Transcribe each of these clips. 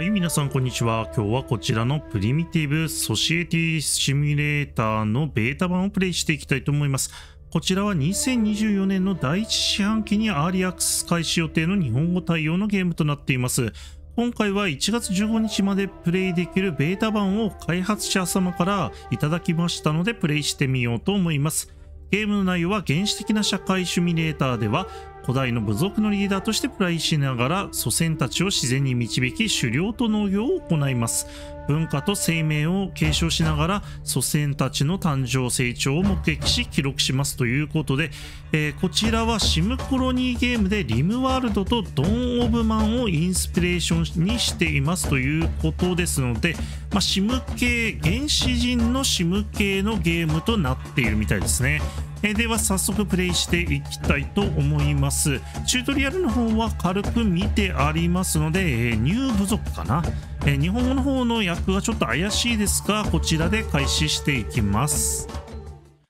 はい、皆さん、こんにちは。今日はこちらのプリミティブソシエティシミュレーターのベータ版をプレイしていきたいと思います。こちらは2024年の第1四半期にアーリーアクセス開始予定の日本語対応のゲームとなっています。今回は1月15日までプレイできるベータ版を開発者様からいただきましたのでプレイしてみようと思います。ゲームの内容は原始的な社会シミュレーターでは古代の部族のリーダーとしてプライしながら祖先たちを自然に導き狩猟と農業を行います文化と生命を継承しながら祖先たちの誕生成長を目撃し記録しますということで、えー、こちらはシムコロニーゲームでリムワールドとドン・オブ・マンをインスピレーションにしていますということですので、まあ、シム系原始人のシム系のゲームとなっているみたいですねえでは早速プレイしていきたいと思いますチュートリアルの方は軽く見てありますので、えニュー部族かな、え日本語の方の訳がちょっと怪しいですがこちらで開始していきます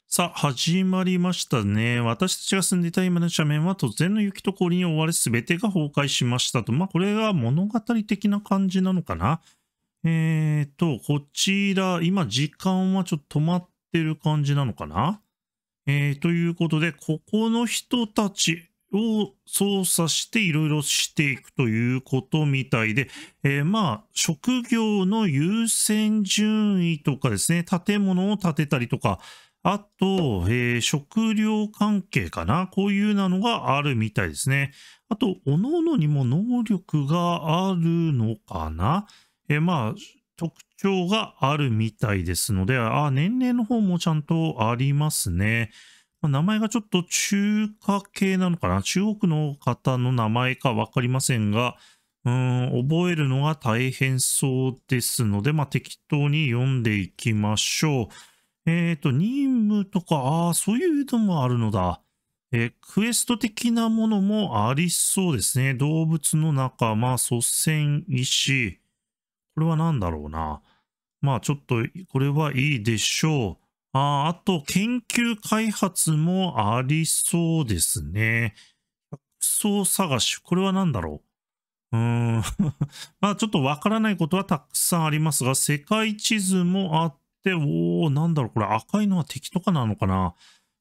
さあ、始まりましたね。私たちが住んでいた今の斜面は突然の雪と氷に覆われ全てが崩壊しましたと。まあ、これが物語的な感じなのかな。えーと、こちら、今時間はちょっと止まってる感じなのかなえー、ということで、ここの人たちを操作していろいろしていくということみたいで、えー、まあ、職業の優先順位とかですね、建物を建てたりとか、あと、えー、食料関係かな。こういうなのがあるみたいですね。あと、各々にも能力があるのかな。えー、まあ、特徴があるみたいですので、あ、年齢の方もちゃんとありますね。ま名前がちょっと中華系なのかな中国の方の名前かわかりませんが、うん、覚えるのが大変そうですので、まあ、適当に読んでいきましょう。えっ、ー、と、任務とか、ああ、そういうのもあるのだ。えー、クエスト的なものもありそうですね。動物の仲間、祖先、石、これは何だろうな。まあちょっと、これはいいでしょう。ああと、研究開発もありそうですね。薬草探し。これは何だろううーん まあちょっとわからないことはたくさんありますが、世界地図もあって、おおなんだろうこれ赤いのは敵とかなのかな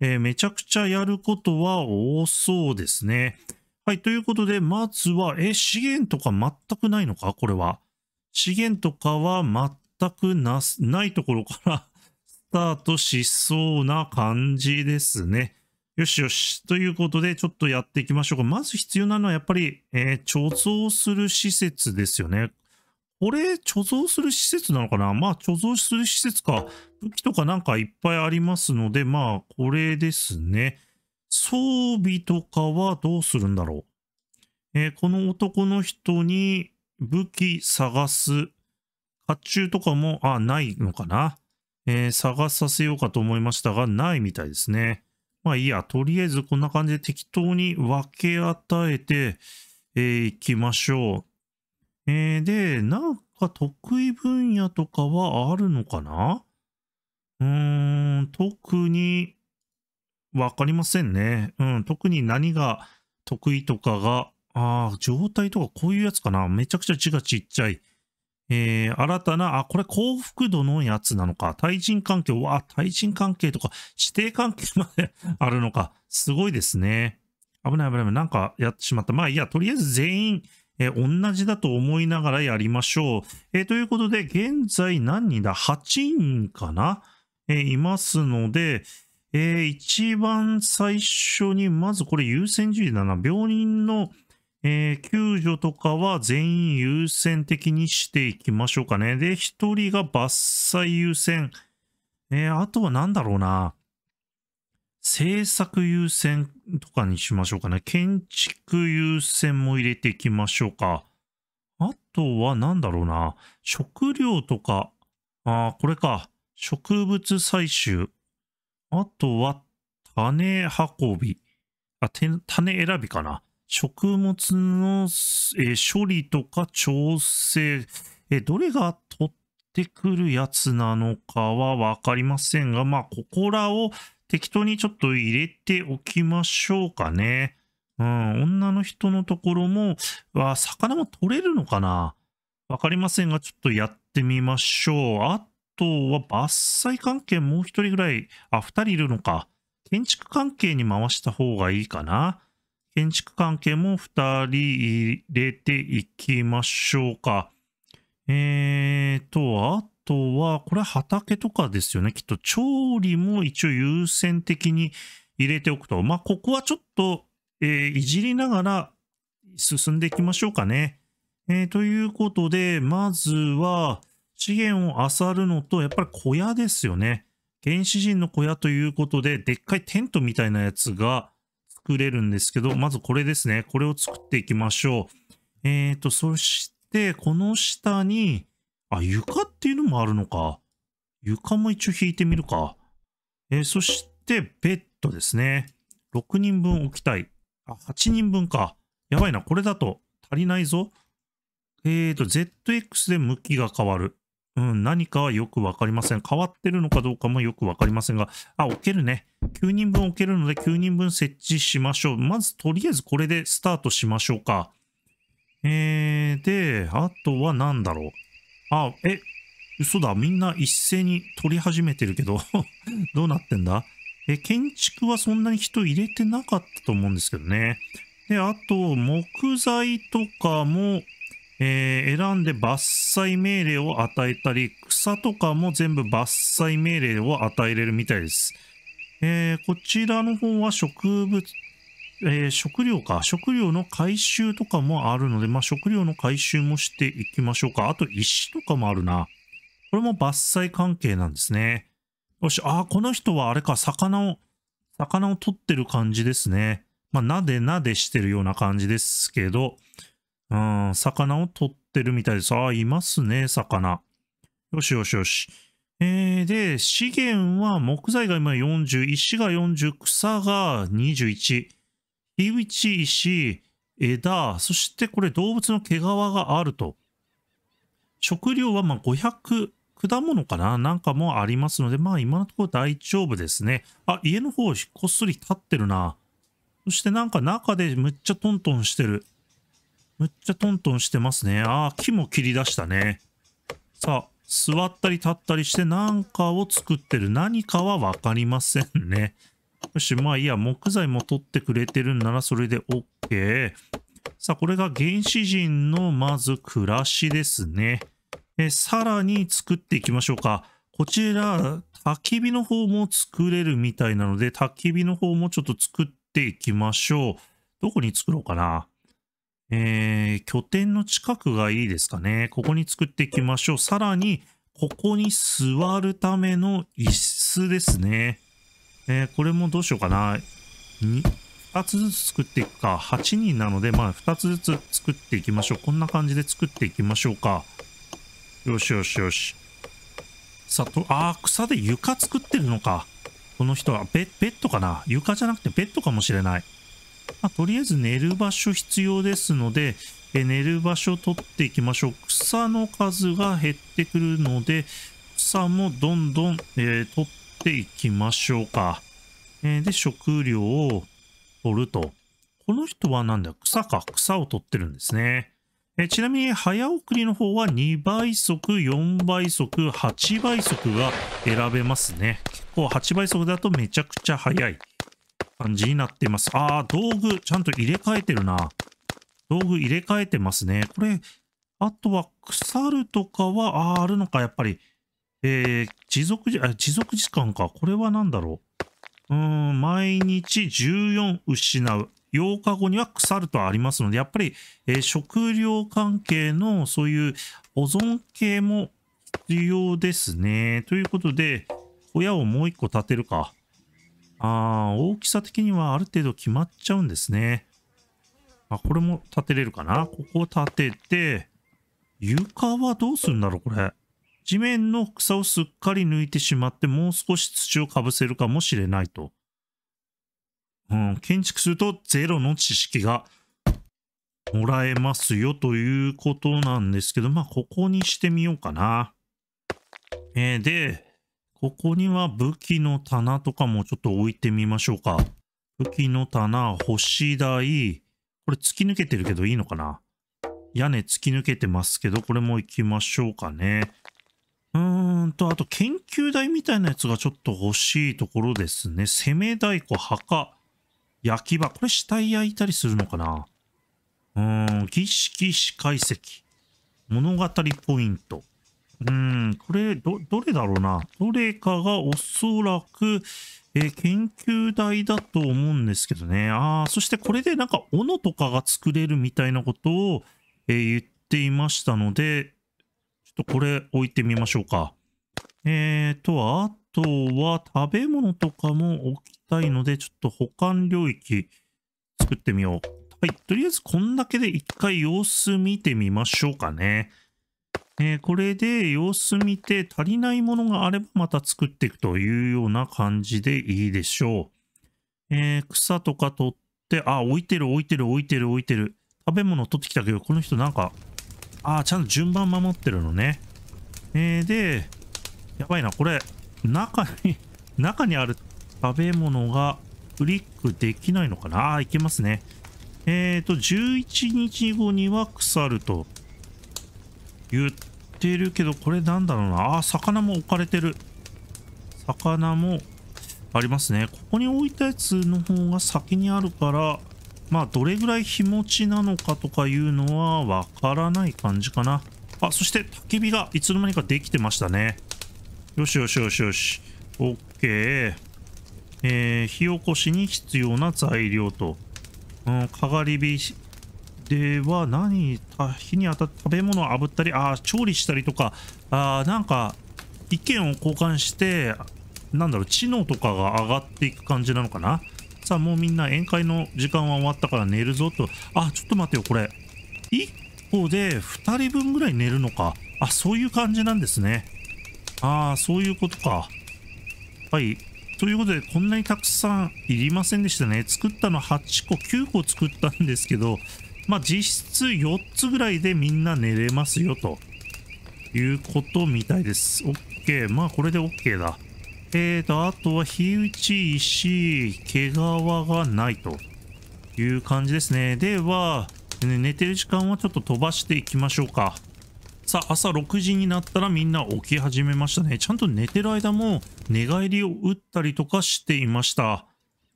えー、めちゃくちゃやることは多そうですね。はい、ということで、まずは、え、資源とか全くないのかこれは。資源とかは全くな、ないところから スタートしそうな感じですね。よしよし。ということで、ちょっとやっていきましょうか。まず必要なのはやっぱり、えー、貯蔵する施設ですよね。これ、貯蔵する施設なのかなまあ、貯蔵する施設か。武器とかなんかいっぱいありますので、まあ、これですね。装備とかはどうするんだろう。えー、この男の人に、武器探す。甲冑とかも、あ、ないのかな。えー、探させようかと思いましたが、ないみたいですね。まあいいや、とりあえずこんな感じで適当に分け与えて、えー、いきましょう。えー、で、なんか得意分野とかはあるのかなうーん、特に、わかりませんね。うん、特に何が得意とかがああ、状態とかこういうやつかな。めちゃくちゃ字がちっちゃい。えー、新たな、あ、これ幸福度のやつなのか。対人関係、わ対人関係とか、指定関係まで あるのか。すごいですね。危ない危ないなんかやってしまった。まあいいや、とりあえず全員、えー、同じだと思いながらやりましょう。えー、ということで、現在何人だ ?8 人かなえー、いますので、えー、一番最初に、まずこれ優先順位だな。病人の、えー、救助とかは全員優先的にしていきましょうかね。で、1人が伐採優先。えー、あとは何だろうな。政策優先とかにしましょうかね。建築優先も入れていきましょうか。あとは何だろうな。食料とか。ああ、これか。植物採集。あとは種運び。あ、種選びかな。食物の、えー、処理とか調整、えー、どれが取ってくるやつなのかはわかりませんが、まあ、ここらを適当にちょっと入れておきましょうかね。うん、女の人のところも、は魚も取れるのかなわかりませんが、ちょっとやってみましょう。あとは伐採関係もう一人ぐらい、あ、二人いるのか。建築関係に回した方がいいかな。建築関係も2人入れていきましょうか。えーと、あとは、これ畑とかですよね。きっと調理も一応優先的に入れておくと。まあ、ここはちょっと、えー、いじりながら進んでいきましょうかね。えー、ということで、まずは、資源を漁るのと、やっぱり小屋ですよね。原始人の小屋ということで、でっかいテントみたいなやつが、作れるんですけど、まずこれですね。これを作っていきましょう。えーと、そして、この下に、あ、床っていうのもあるのか。床も一応引いてみるか。えー、そして、ベッドですね。6人分置きたい。あ、8人分か。やばいな。これだと足りないぞ。えーと、ZX で向きが変わる。うん、何かはよくわかりません。変わってるのかどうかもよくわかりませんが、あ、置けるね。9人分置けるので9人分設置しましょう。まずとりあえずこれでスタートしましょうか。えー、で、あとは何だろう。あ、え、嘘だ。みんな一斉に取り始めてるけど どうなってんだえ、建築はそんなに人入れてなかったと思うんですけどね。で、あと、木材とかも、えー、選んで伐採命令を与えたり、草とかも全部伐採命令を与えれるみたいです。えー、こちらの方は植物、えー、食料か。食料の回収とかもあるので、まあ、食料の回収もしていきましょうか。あと石とかもあるな。これも伐採関係なんですね。よし、ああ、この人はあれか、魚を、魚を取ってる感じですね。まあ、なでなでしてるような感じですけど、うん、魚を取ってるみたいです。ああ、いますね、魚。よしよしよし。えー、で、資源は木材が今40、石が40、草が21、火打ち石、枝、そしてこれ動物の毛皮があると。食料はまあ500、果物かななんかもありますので、まあ今のところ大丈夫ですね。あ、家の方こっそり立ってるな。そしてなんか中でむっちゃトントンしてる。むっちゃトントンしてますね。ああ、木も切り出したね。さあ、座ったり立ったりして何かを作ってる。何かはわかりませんね。よし、まあいいや、木材も取ってくれてるんならそれで OK。さあ、これが原始人のまず暮らしですね。えさらに作っていきましょうか。こちら、焚き火の方も作れるみたいなので、焚き火の方もちょっと作っていきましょう。どこに作ろうかな。えー、拠点の近くがいいですかね。ここに作っていきましょう。さらに、ここに座るための椅子ですね。えー、これもどうしようかな。2, つずつ作っていくか。8人なので、まあ、2つずつ作っていきましょう。こんな感じで作っていきましょうか。よしよしよし。さと、あ草で床作ってるのか。この人はベ、ベッドかな床じゃなくてベッドかもしれない。まあ、とりあえず寝る場所必要ですので、え寝る場所取っていきましょう。草の数が減ってくるので、草もどんどん、えー、取っていきましょうか。えー、で、食料を取ると。この人はなんだ草か。草を取ってるんですね。えちなみに早送りの方は2倍速、4倍速、8倍速が選べますね。結構8倍速だとめちゃくちゃ速い。感じになっています。ああ、道具、ちゃんと入れ替えてるな。道具入れ替えてますね。これ、あとは腐るとかは、ああるのか、やっぱり。えー、持続時、あ、持続時間か。これは何だろう。うーん、毎日14失う。8日後には腐るとありますので、やっぱり、えー、食料関係のそういう保存系も必要ですね。ということで、小屋をもう一個建てるか。ああ、大きさ的にはある程度決まっちゃうんですね。あ、これも立てれるかなここを立てて、床はどうするんだろうこれ。地面の草をすっかり抜いてしまって、もう少し土をかぶせるかもしれないと。うん、建築するとゼロの知識がもらえますよということなんですけど、まあ、ここにしてみようかな。えー、で、ここには武器の棚とかもちょっと置いてみましょうか。武器の棚、星台。これ突き抜けてるけどいいのかな屋根突き抜けてますけど、これも行きましょうかね。うーんと、あと研究台みたいなやつがちょっと欲しいところですね。攻め太鼓、墓、焼き場。これ死体焼いたりするのかなうーん、儀式、司会席。物語ポイント。うん、これ、ど、どれだろうな。どれかがおそらく、えー、研究台だと思うんですけどね。ああ、そしてこれでなんか斧とかが作れるみたいなことを、えー、言っていましたので、ちょっとこれ置いてみましょうか。えーと、あとは食べ物とかも置きたいので、ちょっと保管領域作ってみよう。はい、とりあえずこんだけで一回様子見てみましょうかね。えー、これで様子見て足りないものがあればまた作っていくというような感じでいいでしょう。えー、草とか取って、あ、置いてる置いてる置いてる置いてる。食べ物取ってきたけど、この人なんか、あ、ちゃんと順番守ってるのね。えー、で、やばいな、これ、中に 中にある食べ物がクリックできないのかなあ、いけますね。えっ、ー、と、11日後には腐ると。言っってるけど、これなんだろうな。あ、魚も置かれてる。魚もありますね。ここに置いたやつの方が先にあるから、まあ、どれぐらい日持ちなのかとかいうのはわからない感じかな。あ、そして焚き火がいつの間にかできてましたね。よしよしよしよし。OK。えー、火起こしに必要な材料と。うん、かがり火では何火に当たって食べ物を炙ったりあ調理したりとかあなんか意見を交換してなんだろう知能とかが上がっていく感じなのかなさあもうみんな宴会の時間は終わったから寝るぞとあちょっと待てよこれ1個で2人分ぐらい寝るのかあそういう感じなんですねああそういうことかはいということで、こんなにたくさんいりませんでしたね。作ったの8個、9個作ったんですけど、まあ、実質4つぐらいでみんな寝れますよということみたいです。OK。まあ、これで OK だ。えーと、あとは火打ち石、毛皮がないという感じですね。では、寝てる時間はちょっと飛ばしていきましょうか。さあ、朝6時になったらみんな起き始めましたね。ちゃんと寝てる間も寝返りを打ったりとかしていました。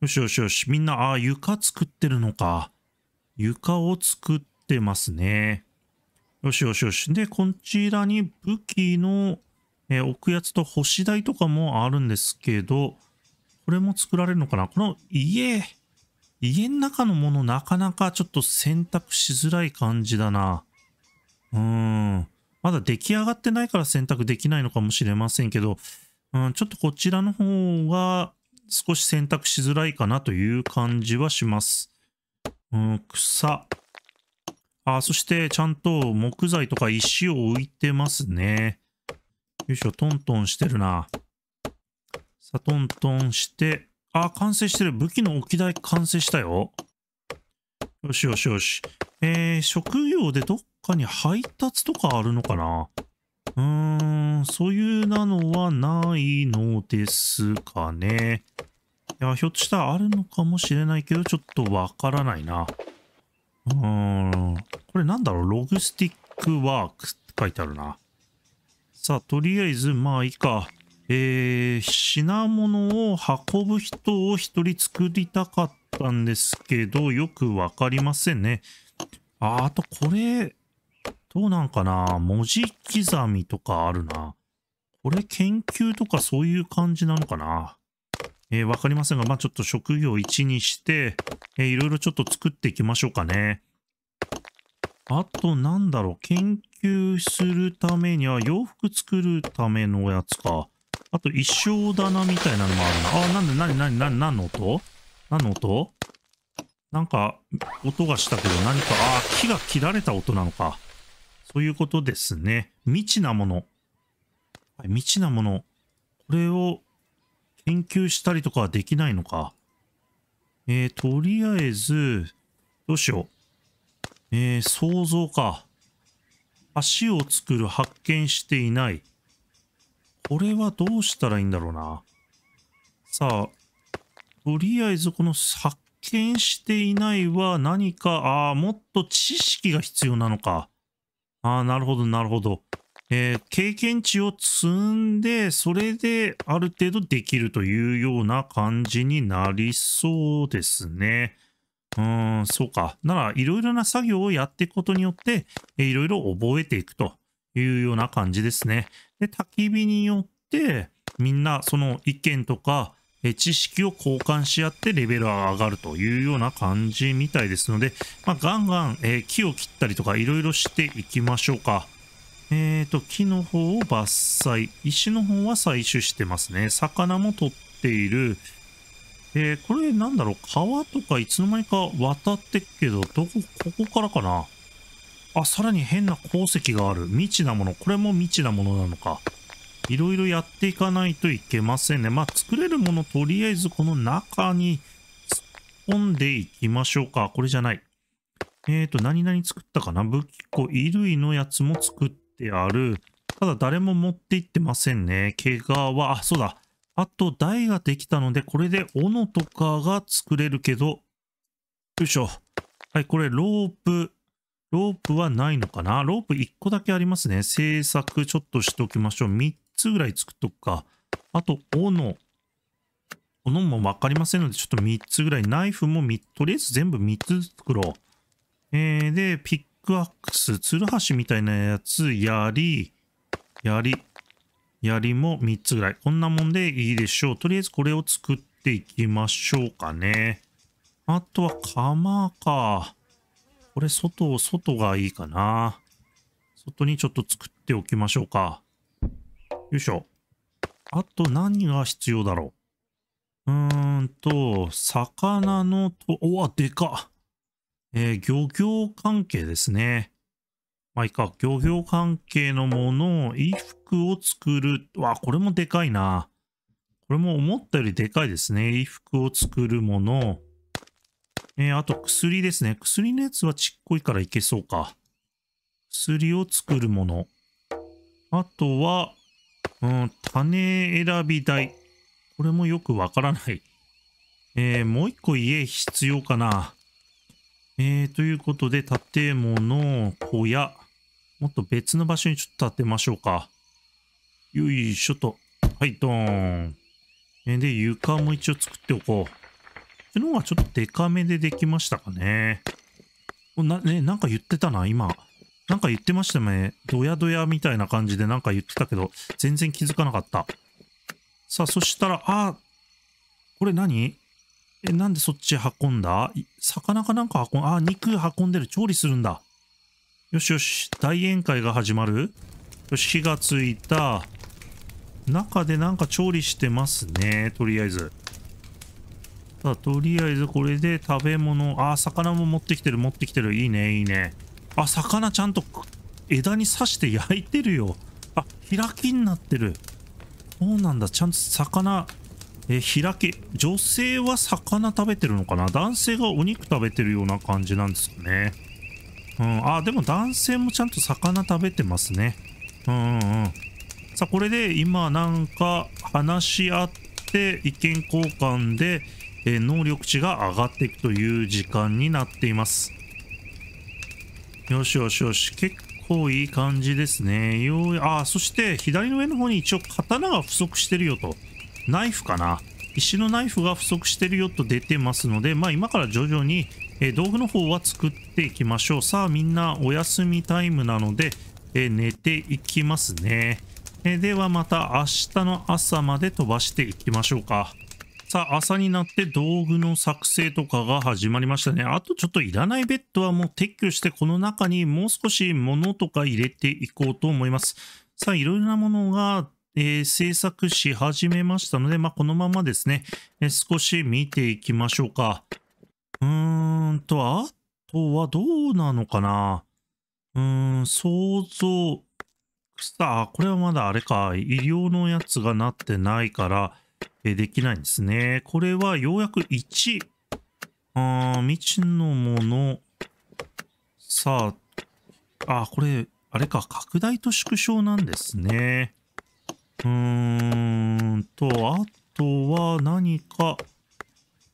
よしよしよし。みんな、ああ、床作ってるのか。床を作ってますね。よしよしよし。で、こちらに武器の、えー、置くやつと星台とかもあるんですけど、これも作られるのかなこの家、家の中のものなかなかちょっと選択しづらい感じだな。うーん。まだ出来上がってないから選択できないのかもしれませんけど、うん、ちょっとこちらの方が少し選択しづらいかなという感じはします。うん、草。あ、そしてちゃんと木材とか石を置いてますね。よいしょ、トントンしてるな。さトントンして、あ、完成してる。武器の置き台完成したよ。よしよしよし。えー、職業でどっかに配達とかあるのかなうーん、そういうなのはないのですかね。や、ひょっとしたらあるのかもしれないけど、ちょっとわからないな。うーん。これなんだろうログスティックワークって書いてあるな。さあ、とりあえず、まあいいか。えー、品物を運ぶ人を一人作りたかったんですけど、よくわかりませんね。あ、あとこれ、どうなんかな文字刻みとかあるな。これ研究とかそういう感じなのかなえー、わかりませんが、まあちょっと職業1にして、えー、いろいろちょっと作っていきましょうかね。あと、なんだろう、研究するためには、洋服作るためのやつか。あと、衣装棚みたいなのもあるな。あ、なんで、なになになに、何の音何の音なんか、音がしたけど、何か、あ、木が切られた音なのか。そういうことですね。未知なもの。はい、未知なもの。これを研究したりとかはできないのか。えー、とりあえず、どうしよう。えー、想像か。橋を作る発見していない。これはどうしたらいいんだろうな。さあ、とりあえずこの発見していないは何か、ああ、もっと知識が必要なのか。ああ、なるほど、なるほど。えー、経験値を積んで、それである程度できるというような感じになりそうですね。うーん、そうか。なら、いろいろな作業をやっていくことによって、えいろいろ覚えていくというような感じですね。で、焚き火によって、みんなその意見とか、知識を交換し合ってレベルが上がるというような感じみたいですので、まあ、ガンガン、えー、木を切ったりとかいろいろしていきましょうか。えっ、ー、と、木の方を伐採、石の方は採取してますね。魚も取っている。えー、これなんだろう、川とかいつの間にか渡ってっけど、どこ、ここからかな。あ、さらに変な鉱石がある。未知なもの。これも未知なものなのか。いろいろやっていかないといけませんね。まあ、作れるものとりあえずこの中に突っ込んでいきましょうか。これじゃない。えっ、ー、と、何々作ったかな武器庫、衣類のやつも作っである。ただ誰も持って行ってませんね。怪我は、あ、そうだ。あと台ができたので、これで斧とかが作れるけど、よいしょ。はい、これロープ。ロープはないのかなロープ1個だけありますね。製作ちょっとしておきましょう。3つぐらい作っとくか。あと、斧。斧も分かりませんので、ちょっと3つぐらい。ナイフもとりあえず全部3つ作ろう。えー、で、ピックアックス、ツルハシみたいなやつ、槍、槍、槍も3つぐらい。こんなもんでいいでしょう。とりあえずこれを作っていきましょうかね。あとは釜か。これ外、外がいいかな。外にちょっと作っておきましょうか。よいしょ。あと何が必要だろう。うーんと、魚のと、おわ、でかっ。えー、漁業関係ですね。まあいいか、漁業関係のものを、衣服を作る。わ、これもでかいな。これも思ったよりでかいですね。衣服を作るもの。えー、あと薬ですね。薬のやつはちっこいからいけそうか。薬を作るもの。あとは、うん、種選び台。これもよくわからない。えー、もう一個家必要かな。えー、ということで、建物、小屋、もっと別の場所にちょっと建てましょうか。よいしょと。はい、ドーン。えで、床も一応作っておこう。昨日はちょっとデカめでできましたかね。な、ね、なんか言ってたな、今。なんか言ってましたね。ドヤドヤみたいな感じでなんか言ってたけど、全然気づかなかった。さあ、そしたら、あ、これ何え、なんでそっち運んだ魚かなんか運ん、あ、肉運んでる。調理するんだ。よしよし。大宴会が始まる。よし、火がついた。中でなんか調理してますね。とりあえず。さあ、とりあえずこれで食べ物。あ、魚も持ってきてる、持ってきてる。いいね、いいね。あ、魚ちゃんと枝に刺して焼いてるよ。あ、開きになってる。そうなんだ。ちゃんと魚え開き女性は魚食べてるのかな男性がお肉食べてるような感じなんですかねうんあでも男性もちゃんと魚食べてますねうんうんさあこれで今なんか話し合って意見交換で、え能力値が上がっていくという時間になっていますよしよしよし結構いい感じですねよあそして左の上の方に一応刀が不足してるよとナイフかな石のナイフが不足してるよと出てますので、まあ今から徐々に、えー、道具の方は作っていきましょう。さあみんなお休みタイムなので、えー、寝ていきますね。えー、ではまた明日の朝まで飛ばしていきましょうか。さあ朝になって道具の作成とかが始まりましたね。あとちょっといらないベッドはもう撤去してこの中にもう少し物とか入れていこうと思います。さあいろいろなものがえー、制作し始めましたので、まあ、このままですね、え少し見ていきましょうか。うーんと、あとはどうなのかなうーん、想像、さあ、これはまだあれか、医療のやつがなってないから、えできないんですね。これはようやく1。あー、未知のもの。さあ、あ、これ、あれか、拡大と縮小なんですね。うーんと、あとは何か、あ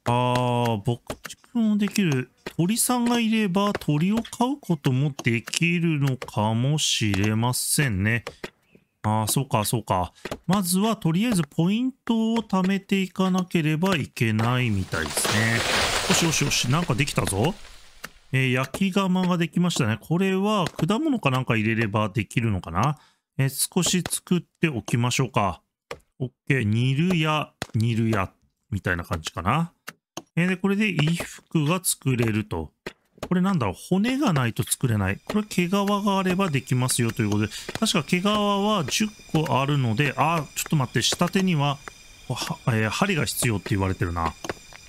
あ、牧畜のできる鳥さんがいれば鳥を飼うこともできるのかもしれませんね。あー、そうか、そうか。まずはとりあえずポイントを貯めていかなければいけないみたいですね。よしよしよし、なんかできたぞ。えー、焼き釜ができましたね。これは果物かなんか入れればできるのかなえ少し作っておきましょうか。OK。煮るや、煮るや、みたいな感じかな。えで、これで衣服が作れると。これなんだろう骨がないと作れない。これ毛皮があればできますよということで。確か毛皮は10個あるので、あ、ちょっと待って、下手にはえー、針が必要って言われてるな。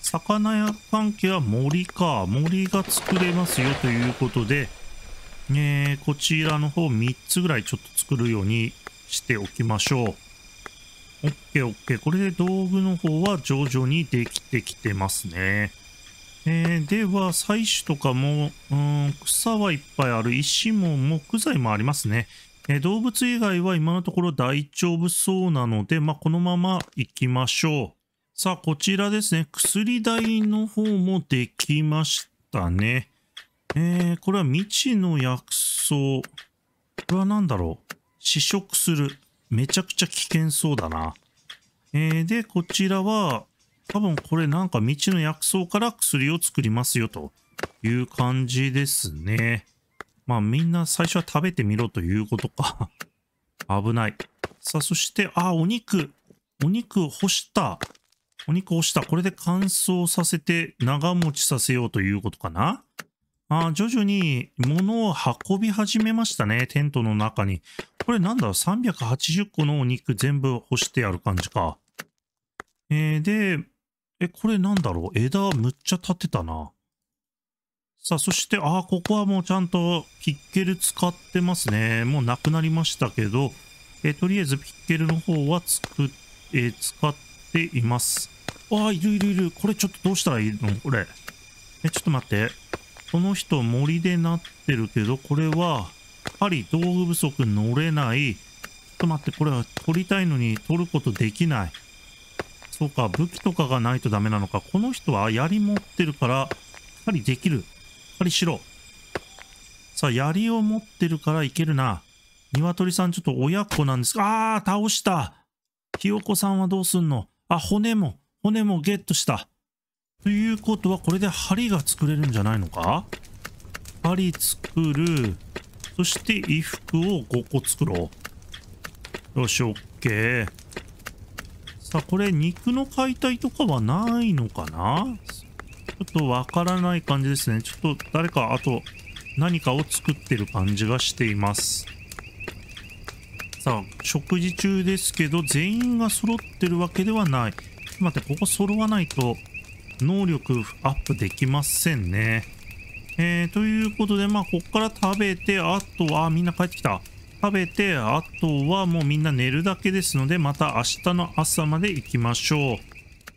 魚屋関係は森か。森が作れますよということで、えー、こちらの方3つぐらいちょっと作るようにしておきましょう。OKOK、これで道具の方は徐々にできてきてますね。えー、では、採取とかも、うん、草はいっぱいある。石も木材もありますね。えー、動物以外は今のところ大丈夫そうなので、まあ、このまま行きましょう。さあ、こちらですね。薬代の方もできましたね。えー、これは未知の薬草。これは何だろう。試食する。めちゃくちゃ危険そうだな。えー、で、こちらは、多分これなんか未知の薬草から薬を作りますよという感じですね。まあみんな最初は食べてみろということか 危ない。さあそして、あ、お肉。お肉を干した。お肉を干した。これで乾燥させて長持ちさせようということかなあ徐々に物を運び始めましたね。テントの中に。これなんだ ?380 個のお肉全部干してある感じか。えー、で、え、これなんだろう枝むっちゃ立ってたな。さあ、そして、ああ、ここはもうちゃんとピッケル使ってますね。もうなくなりましたけど、えとりあえずピッケルの方は作え使っています。ああ、いるいるいる。これちょっとどうしたらいいのこれ。え、ちょっと待って。その人森でなってるけど、これは、やはり道具不足乗れない。ちょっと待って、これは取りたいのに取ることできない。そうか、武器とかがないとダメなのか。この人は槍持ってるから、やりできる。やりしろ。さあ、槍を持ってるからいけるな。鶏さんちょっと親子なんですが、あー、倒した。ひよこさんはどうすんのあ、骨も、骨もゲットした。ということは、これで針が作れるんじゃないのか針作る。そして衣服を5個作ろう。よし、OK。さあ、これ肉の解体とかはないのかなちょっとわからない感じですね。ちょっと誰か、あと何かを作ってる感じがしています。さあ、食事中ですけど、全員が揃ってるわけではない。待って、ここ揃わないと能力アップできませんね。えー、ということで、まあ、こっから食べて、あとは、みんな帰ってきた。食べて、あとはもうみんな寝るだけですので、また明日の朝まで行きましょう。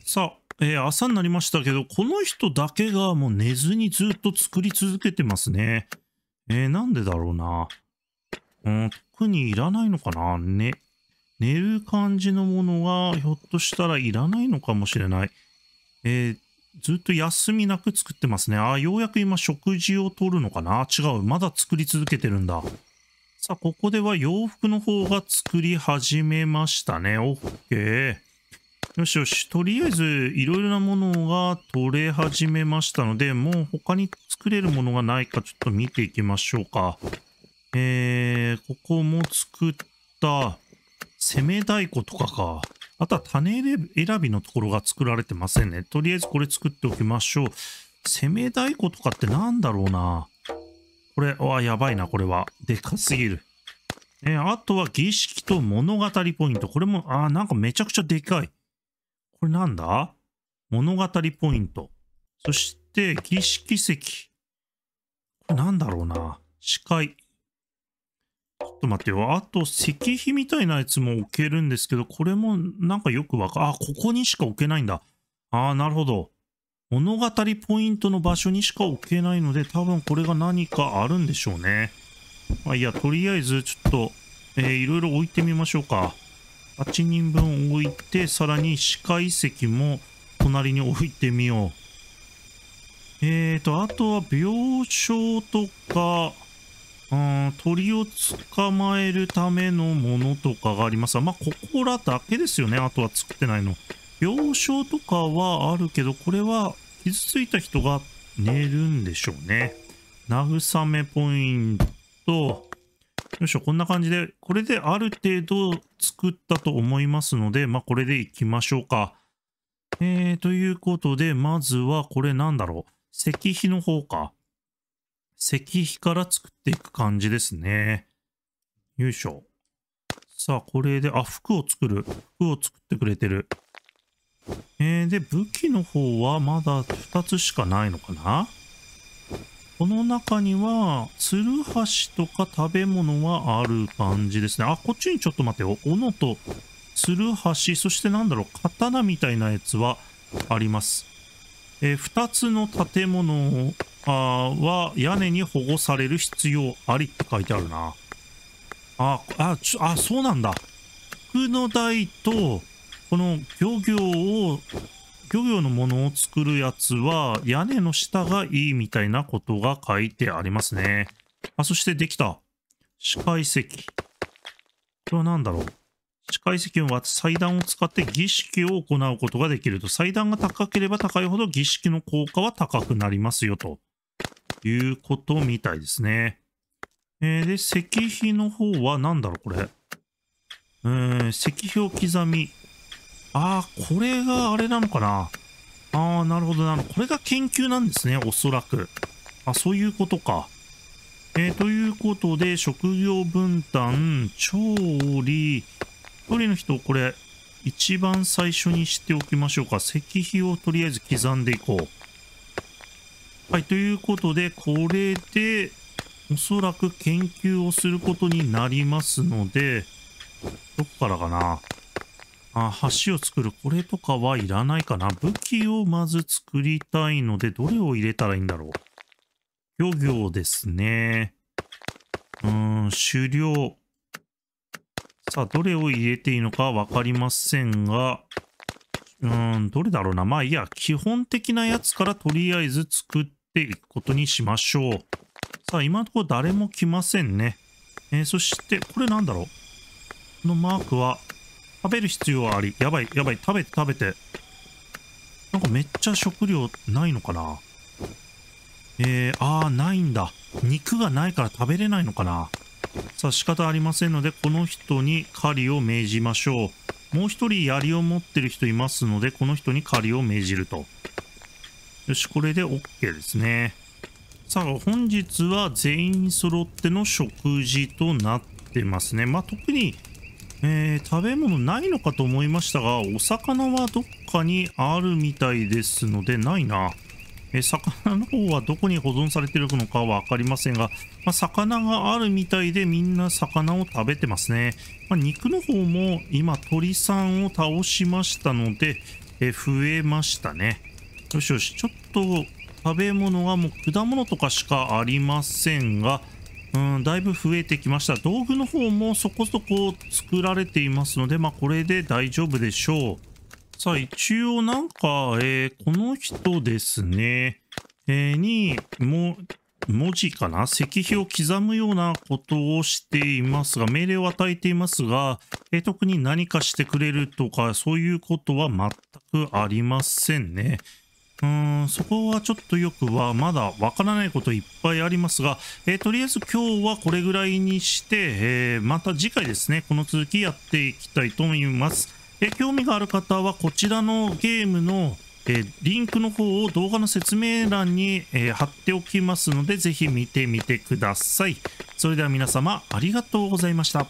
さあ、えー、朝になりましたけど、この人だけがもう寝ずにずっと作り続けてますね。えー、なんでだろうな。うん、特にいらないのかな。ね、寝る感じのものが、ひょっとしたらいらないのかもしれない。えー、ずっと休みなく作ってますね。ああ、ようやく今食事を取るのかな違う。まだ作り続けてるんだ。さあ、ここでは洋服の方が作り始めましたね。OK。よしよし。とりあえず、いろいろなものが取れ始めましたので、もう他に作れるものがないかちょっと見ていきましょうか。えー、ここも作った、攻め太鼓とかか。あとは種選びのところが作られてませんね。とりあえずこれ作っておきましょう。攻め太鼓とかってなんだろうな。これ、ああ、やばいな、これは。でかすぎる。えー、あとは儀式と物語ポイント。これも、ああ、なんかめちゃくちゃでかい。これなんだ物語ポイント。そして、儀式席。これなんだろうな。視界。と待ってよ。あと、石碑みたいなやつも置けるんですけど、これもなんかよくわか、あ、ここにしか置けないんだ。ああ、なるほど。物語ポイントの場所にしか置けないので、多分これが何かあるんでしょうね。あ、いや、とりあえず、ちょっと、えー、いろいろ置いてみましょうか。8人分置いて、さらに歯科遺跡も隣に置いてみよう。えーと、あとは病床とか、うん鳥を捕まえるためのものとかがありますまあここらだけですよねあとは作ってないの病床とかはあるけどこれは傷ついた人が寝るんでしょうね慰めポイントよいしょこんな感じでこれである程度作ったと思いますのでまあこれでいきましょうかえー、ということでまずはこれなんだろう石碑の方か石碑から作っていく感じですね。よいしょ。さあ、これで、あ、服を作る。服を作ってくれてる。えー、で、武器の方はまだ2つしかないのかなこの中には、ツルハシとか食べ物はある感じですね。あ、こっちにちょっと待ってよ。斧とツルハシ、そしてなんだろう、刀みたいなやつはあります。えー、2つの建物あは屋根に保護される必要ありって書いてあるな。あ、あ、ちょ、あ、そうなんだ。服の台と、この漁業を、漁業のものを作るやつは、屋根の下がいいみたいなことが書いてありますね。あ、そしてできた。視界石。これは何だろう。視界石は祭壇を使って儀式を行うことができると。祭壇が高ければ高いほど儀式の効果は高くなりますよと。いうことみたいですね。えー、で、石碑の方は何だろうこれ。うん、石碑を刻み。ああ、これがあれなのかな。ああ、なるほどなるほど。これが研究なんですね、おそらく。あ、そういうことか。えー、ということで、職業分担、調理、一人の人、これ、一番最初にしておきましょうか。石碑をとりあえず刻んでいこう。はい、ということで、これで、おそらく研究をすることになりますので、どこからかなあ、橋を作る。これとかはいらないかな。武器をまず作りたいので、どれを入れたらいいんだろう。漁業ですね。うーん、狩猟。さあ、どれを入れていいのかわかりませんが、うーん、どれだろうな。まあいいや、基本的なやつからとりあえず作ってていくことにしましょう。さあ、今のところ誰も来ませんね。えー、そして、これなんだろう。このマークは、食べる必要はあり。やばい、やばい、食べて食べて。なんかめっちゃ食料ないのかなえー、あー、ないんだ。肉がないから食べれないのかなさあ、仕方ありませんので、この人に狩りを命じましょう。もう一人槍を持ってる人いますので、この人に狩りを命じると。よし、これで OK ですね。さあ、本日は全員揃っての食事となってますね。まあ、特に、えー、食べ物ないのかと思いましたが、お魚はどっかにあるみたいですので、ないな。え魚の方はどこに保存されてるのかは分かりませんが、まあ、魚があるみたいでみんな魚を食べてますね。まあ、肉の方も今鳥さんを倒しましたので、え増えましたね。よしよしちょっと食べ物はもう果物とかしかありませんがうんだいぶ増えてきました道具の方もそこそこ作られていますのでまあこれで大丈夫でしょうさあ一応なんか、えー、この人ですね、えー、にも文字かな石碑を刻むようなことをしていますが、命令を与えていますが、え特に何かしてくれるとか、そういうことは全くありませんね。うーん、そこはちょっとよくはまだわからないこといっぱいありますが、えー、とりあえず今日はこれぐらいにして、えー、また次回ですね、この続きやっていきたいと思います。えー、興味がある方はこちらのゲームの、えリンクの方を動画の説明欄に、え貼っておきますので、ぜひ見てみてください。それでは皆様ありがとうございました。